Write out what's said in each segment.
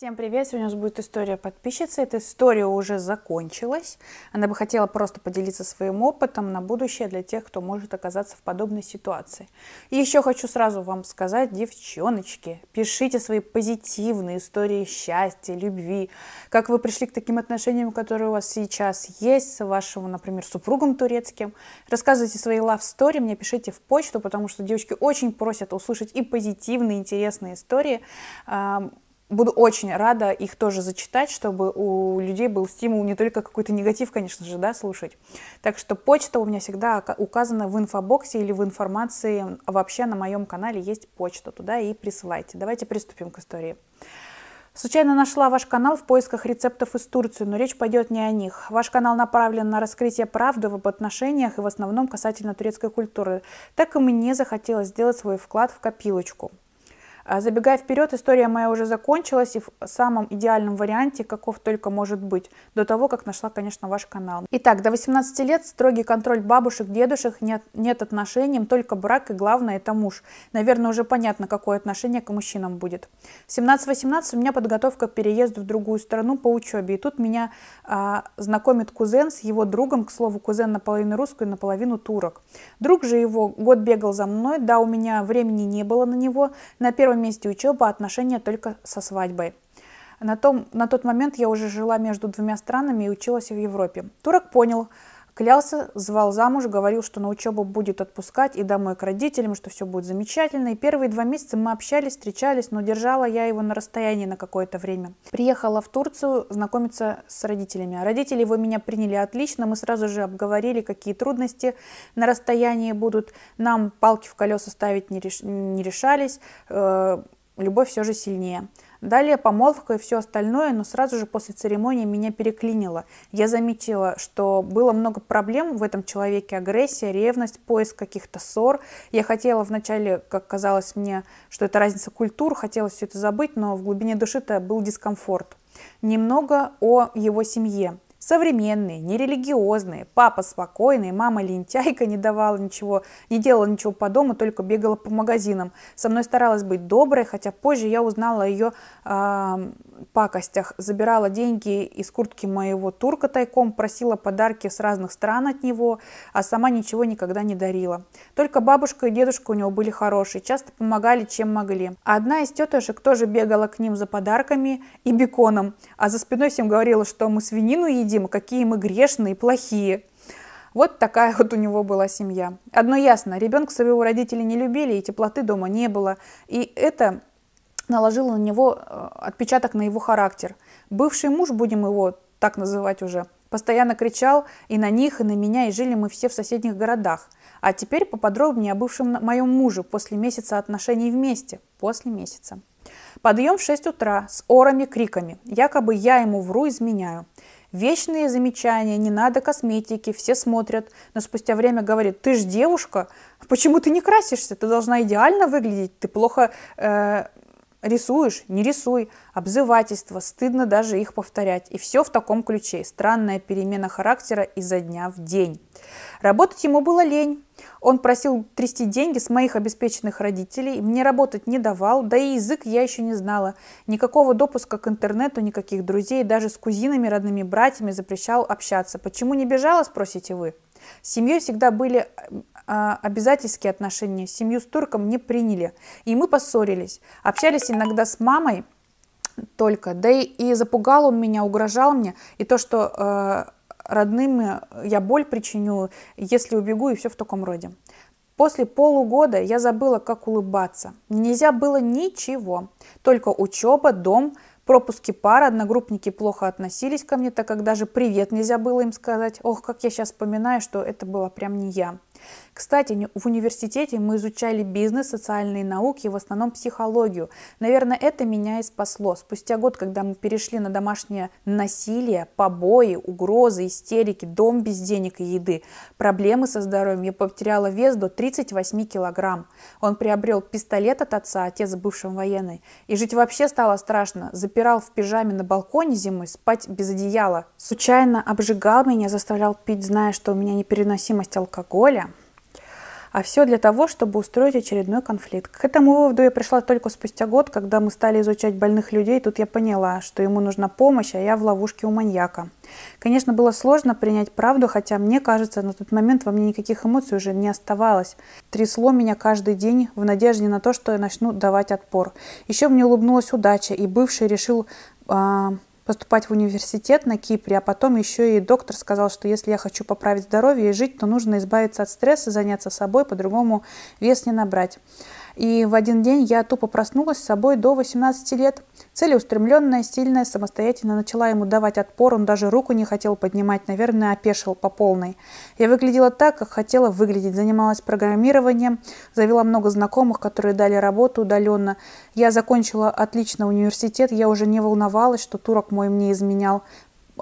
Всем привет! Сегодня у нас будет история подписчицы. Эта история уже закончилась. Она бы хотела просто поделиться своим опытом на будущее для тех, кто может оказаться в подобной ситуации. И еще хочу сразу вам сказать, девчоночки, пишите свои позитивные истории счастья, любви, как вы пришли к таким отношениям, которые у вас сейчас есть с вашим, например, супругом турецким. Рассказывайте свои love story, мне пишите в почту, потому что девочки очень просят услышать и позитивные, интересные истории буду очень рада их тоже зачитать, чтобы у людей был стимул не только какой-то негатив, конечно же, да, слушать. Так что почта у меня всегда указана в инфобоксе или в информации. Вообще на моем канале есть почта туда и присылайте. Давайте приступим к истории. Случайно нашла ваш канал в поисках рецептов из Турции, но речь пойдет не о них. Ваш канал направлен на раскрытие правды в отношениях и в основном касательно турецкой культуры. Так и мне захотелось сделать свой вклад в копилочку. А, забегая вперед, история моя уже закончилась и в самом идеальном варианте, каков только может быть, до того, как нашла, конечно, ваш канал. Итак, до 18 лет строгий контроль бабушек, дедушек, нет, нет отношений, только брак и главное это муж. Наверное, уже понятно, какое отношение к мужчинам будет. 17-18 у меня подготовка к переезду в другую страну по учебе, и тут меня а, знакомит кузен с его другом, к слову, кузен наполовину русский, наполовину турок. Друг же его год бегал за мной, да, у меня времени не было на него, на первом первом месте учеба, а отношения только со свадьбой. На, том, на тот момент я уже жила между двумя странами и училась в Европе. Турок понял, Клялся, звал замуж, говорил, что на учебу будет отпускать и домой к родителям, что все будет замечательно. И первые два месяца мы общались, встречались, но держала я его на расстоянии на какое-то время. Приехала в Турцию знакомиться с родителями. А родители его меня приняли отлично, мы сразу же обговорили, какие трудности на расстоянии будут. Нам палки в колеса ставить не, реш... не решались, э, любовь все же сильнее. Далее помолвка и все остальное, но сразу же после церемонии меня переклинило. Я заметила, что было много проблем в этом человеке, агрессия, ревность, поиск каких-то ссор. Я хотела вначале, как казалось мне, что это разница культур, хотела все это забыть, но в глубине души это был дискомфорт. Немного о его семье современные, нерелигиозные. Папа спокойный, мама лентяйка, не давала ничего, не делала ничего по дому, только бегала по магазинам. Со мной старалась быть доброй, хотя позже я узнала о ее э, а, пакостях. Забирала деньги из куртки моего турка тайком, просила подарки с разных стран от него, а сама ничего никогда не дарила. Только бабушка и дедушка у него были хорошие, часто помогали, чем могли. А одна из тетушек тоже бегала к ним за подарками и беконом, а за спиной всем говорила, что мы свинину едим, видим, какие мы грешные, плохие. Вот такая вот у него была семья. Одно ясно, ребенка своего родителей не любили, и теплоты дома не было. И это наложило на него э, отпечаток на его характер. Бывший муж, будем его так называть уже, постоянно кричал и на них, и на меня, и жили мы все в соседних городах. А теперь поподробнее о бывшем моем муже после месяца отношений вместе. После месяца. Подъем в 6 утра с орами, криками. Якобы я ему вру, изменяю. Вечные замечания, не надо косметики, все смотрят. Но спустя время говорит, ты же девушка, а почему ты не красишься? Ты должна идеально выглядеть, ты плохо э, рисуешь, не рисуй. Обзывательство, стыдно даже их повторять. И все в таком ключе. Странная перемена характера изо дня в день. Работать ему было лень. Он просил трясти деньги с моих обеспеченных родителей, мне работать не давал, да и язык я еще не знала. Никакого допуска к интернету, никаких друзей, даже с кузинами, родными братьями запрещал общаться. Почему не бежала, спросите вы? С семьей всегда были а, обязательские отношения, семью с турком не приняли, и мы поссорились. Общались иногда с мамой только, да и, и запугал он меня, угрожал мне, и то, что... Э, родным я боль причиню, если убегу и все в таком роде. После полугода я забыла, как улыбаться. Нельзя было ничего. Только учеба, дом, пропуски пара, одногруппники плохо относились ко мне, так как даже привет нельзя было им сказать. Ох, как я сейчас вспоминаю, что это была прям не я. Кстати, в университете мы изучали бизнес, социальные науки и в основном психологию. Наверное, это меня и спасло. Спустя год, когда мы перешли на домашнее насилие, побои, угрозы, истерики, дом без денег и еды, проблемы со здоровьем, я потеряла вес до 38 килограмм. Он приобрел пистолет от отца, отец бывшим военный. И жить вообще стало страшно. Запирал в пижаме на балконе зимой, спать без одеяла. Случайно обжигал меня, заставлял пить, зная, что у меня непереносимость алкоголя. А все для того, чтобы устроить очередной конфликт. К этому выводу я пришла только спустя год, когда мы стали изучать больных людей. Тут я поняла, что ему нужна помощь, а я в ловушке у маньяка. Конечно, было сложно принять правду, хотя мне кажется, на тот момент во мне никаких эмоций уже не оставалось. Трясло меня каждый день в надежде на то, что я начну давать отпор. Еще мне улыбнулась удача, и бывший решил э, поступать в университет на Кипре, а потом еще и доктор сказал, что если я хочу поправить здоровье и жить, то нужно избавиться от стресса, заняться собой, по-другому вес не набрать. И в один день я тупо проснулась с собой до 18 лет. Целеустремленная, сильная, самостоятельно начала ему давать отпор, он даже руку не хотел поднимать, наверное, опешил по полной. Я выглядела так, как хотела выглядеть, занималась программированием, завела много знакомых, которые дали работу удаленно. Я закончила отлично университет, я уже не волновалась, что турок мой мне изменял.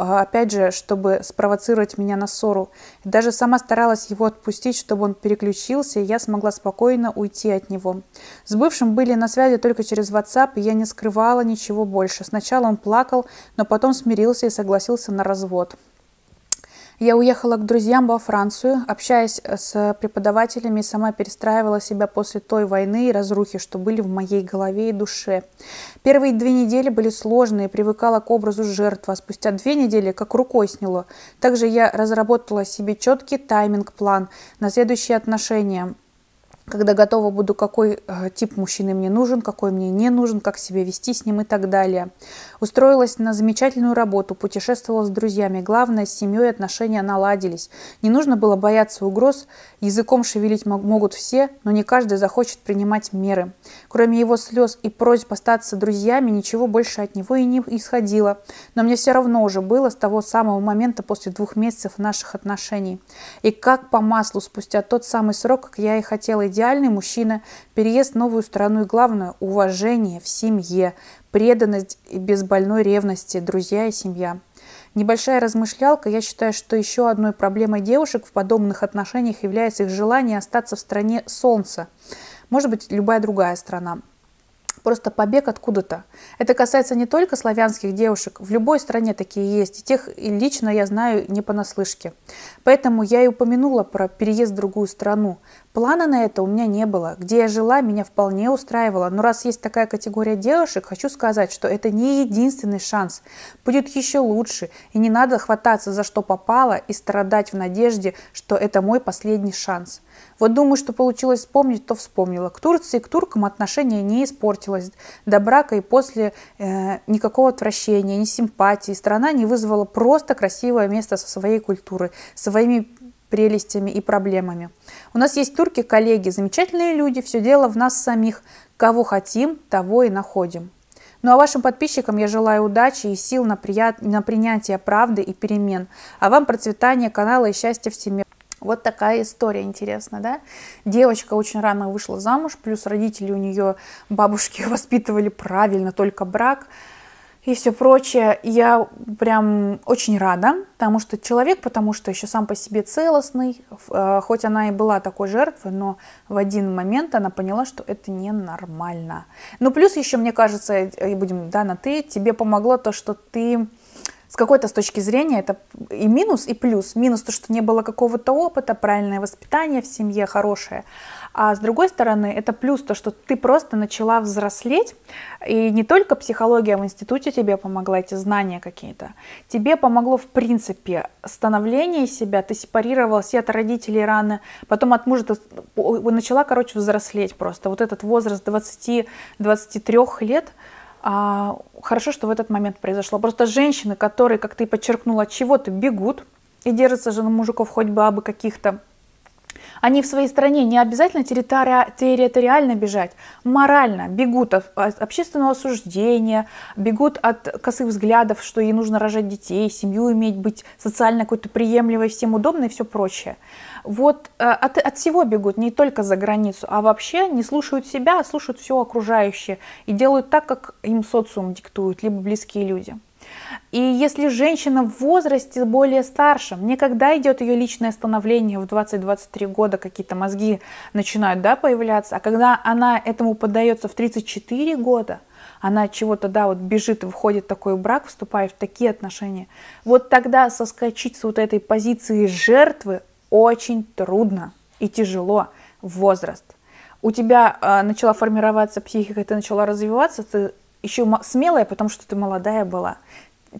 А, опять же, чтобы спровоцировать меня на ссору. даже сама старалась его отпустить, чтобы он переключился, и я смогла спокойно уйти от него. С бывшим были на связи только через WhatsApp, и я не скрывала ничего больше. Сначала он плакал, но потом смирился и согласился на развод. Я уехала к друзьям во Францию, общаясь э, с преподавателями, сама перестраивала себя после той войны и разрухи, что были в моей голове и душе. Первые две недели были сложные, привыкала к образу жертвы, а спустя две недели как рукой сняло. Также я разработала себе четкий тайминг-план на следующие отношения – когда готова буду, какой э, тип мужчины мне нужен, какой мне не нужен, как себя вести с ним и так далее. Устроилась на замечательную работу, путешествовала с друзьями. Главное, с семьей отношения наладились. Не нужно было бояться угроз. Языком шевелить могут все, но не каждый захочет принимать меры. Кроме его слез и просьб остаться друзьями, ничего больше от него и не исходило. Но мне все равно уже было с того самого момента после двух месяцев наших отношений. И как по маслу спустя тот самый срок, как я и хотела идти идеальный мужчина, переезд в новую страну и, главное, уважение в семье, преданность без больной ревности, друзья и семья. Небольшая размышлялка, я считаю, что еще одной проблемой девушек в подобных отношениях является их желание остаться в стране солнца. Может быть, любая другая страна просто побег откуда-то. Это касается не только славянских девушек, в любой стране такие есть, и тех и лично я знаю не понаслышке. Поэтому я и упомянула про переезд в другую страну. Плана на это у меня не было. Где я жила, меня вполне устраивало, но раз есть такая категория девушек, хочу сказать, что это не единственный шанс. Будет еще лучше, и не надо хвататься за что попало и страдать в надежде, что это мой последний шанс. Вот думаю, что получилось вспомнить, то вспомнила. К Турции, к туркам отношения не испортилось длилось до брака и после э, никакого отвращения, ни симпатии. Страна не вызвала просто красивое место со своей культурой, своими прелестями и проблемами. У нас есть турки, коллеги, замечательные люди, все дело в нас самих. Кого хотим, того и находим. Ну а вашим подписчикам я желаю удачи и сил на, прият... на принятие правды и перемен, а вам процветания канала и счастья в семье. Вот такая история интересная, да? Девочка очень рано вышла замуж, плюс родители у нее, бабушки воспитывали правильно, только брак и все прочее. Я прям очень рада, потому что человек, потому что еще сам по себе целостный, э, хоть она и была такой жертвой, но в один момент она поняла, что это ненормально. Ну, плюс еще, мне кажется, э, и будем, да, на ты, тебе помогло то, что ты с какой-то с точки зрения это и минус, и плюс. Минус то, что не было какого-то опыта, правильное воспитание в семье хорошее. А с другой стороны, это плюс то, что ты просто начала взрослеть, и не только психология в институте тебе помогла, эти знания какие-то. Тебе помогло, в принципе, становление себя, ты сепарировалась и от родителей рано, потом от мужа ты начала, короче, взрослеть просто. Вот этот возраст 20-23 лет – а, хорошо, что в этот момент произошло. Просто женщины, которые, как ты подчеркнула, чего-то бегут и держатся же на мужиков хоть бы абы каких-то они в своей стране не обязательно территори- территориально бежать, морально бегут от общественного осуждения, бегут от косых взглядов, что ей нужно рожать детей, семью иметь, быть социально какой-то приемлемой, всем удобной и все прочее. Вот э, от, от всего бегут, не только за границу, а вообще не слушают себя, а слушают все окружающее и делают так, как им социум диктует, либо близкие люди. И если женщина в возрасте более старшем, не когда идет ее личное становление в 20-23 года, какие-то мозги начинают да, появляться, а когда она этому поддается в 34 года, она от чего-то, да, вот бежит и входит в такой брак, вступая в такие отношения, вот тогда соскочить с вот этой позиции жертвы очень трудно и тяжело возраст. У тебя э, начала формироваться психика, ты начала развиваться, ты еще смелая, потому что ты молодая была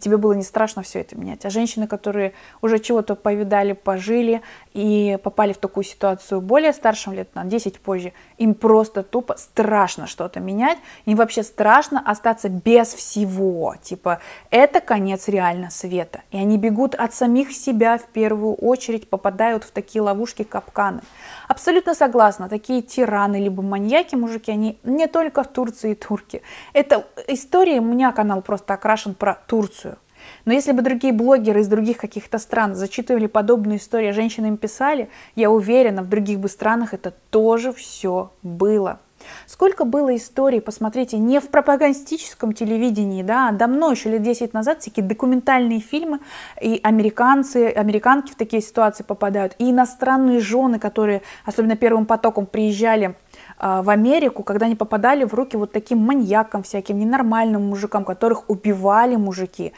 тебе было не страшно все это менять. А женщины, которые уже чего-то повидали, пожили и попали в такую ситуацию более старшим лет, на 10 позже, им просто тупо страшно что-то менять. Им вообще страшно остаться без всего. Типа, это конец реально света. И они бегут от самих себя в первую очередь, попадают в такие ловушки, капканы. Абсолютно согласна, такие тираны, либо маньяки, мужики, они не только в Турции и турки. Это э, история, у меня канал просто окрашен про Турцию но если бы другие блогеры из других каких-то стран зачитывали подобные истории, а женщины им писали, я уверена, в других бы странах это тоже все было. Сколько было историй, посмотрите, не в пропагандистическом телевидении, да, а давно, еще лет 10 назад, всякие документальные фильмы, и американцы, американки в такие ситуации попадают, и иностранные жены, которые, особенно первым потоком, приезжали а, в Америку, когда они попадали в руки вот таким маньякам всяким, ненормальным мужикам, которых убивали мужики.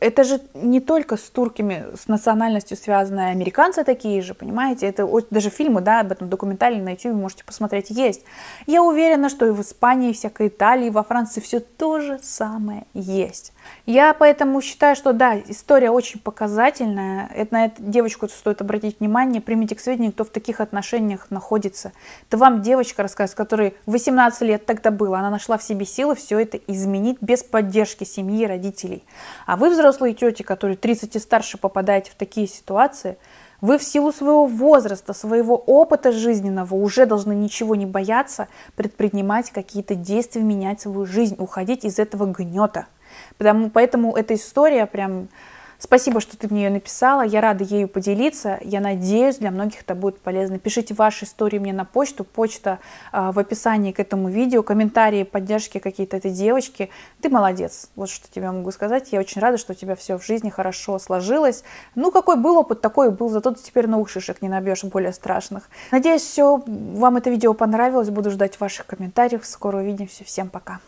Это же не только с турками, с национальностью связанные а американцы такие же, понимаете? Это даже фильмы, да, об этом документальные на YouTube можете посмотреть, есть. Я уверена, что и в Испании, и всякой Италии, и во Франции все то же самое есть. Я поэтому считаю, что да, история очень показательная. Это, на эту девочку стоит обратить внимание. Примите к сведению, кто в таких отношениях находится. Это вам девочка рассказывает, которой 18 лет тогда было. Она нашла в себе силы все это изменить без поддержки семьи и родителей. А вы, взрослые тети, которые 30 и старше попадаете в такие ситуации, вы в силу своего возраста, своего опыта жизненного уже должны ничего не бояться, предпринимать какие-то действия, менять свою жизнь, уходить из этого гнета – Потому, поэтому эта история прям... Спасибо, что ты мне ее написала. Я рада ею поделиться. Я надеюсь, для многих это будет полезно. Пишите ваши истории мне на почту. Почта э, в описании к этому видео. Комментарии, поддержки какие-то этой девочки. Ты молодец. Вот что тебе могу сказать. Я очень рада, что у тебя все в жизни хорошо сложилось. Ну, какой был опыт, такой был. Зато ты теперь новых шишек не набьешь, более страшных. Надеюсь, все вам это видео понравилось. Буду ждать ваших комментариев. Скоро увидимся. Всем пока.